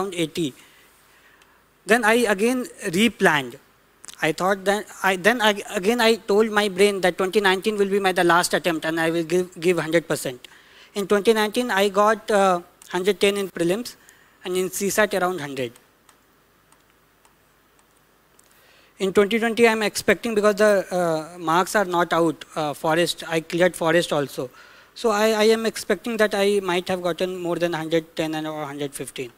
around 80. Then I again replanned. I thought that I then I, again I told my brain that 2019 will be my the last attempt and I will give give 100%. In 2019 I got uh, 110 in prelims and in CSAT around 100. In 2020 I'm expecting because the uh, marks are not out uh, forest I cleared forest also. So I, I am expecting that I might have gotten more than 110 and or 115.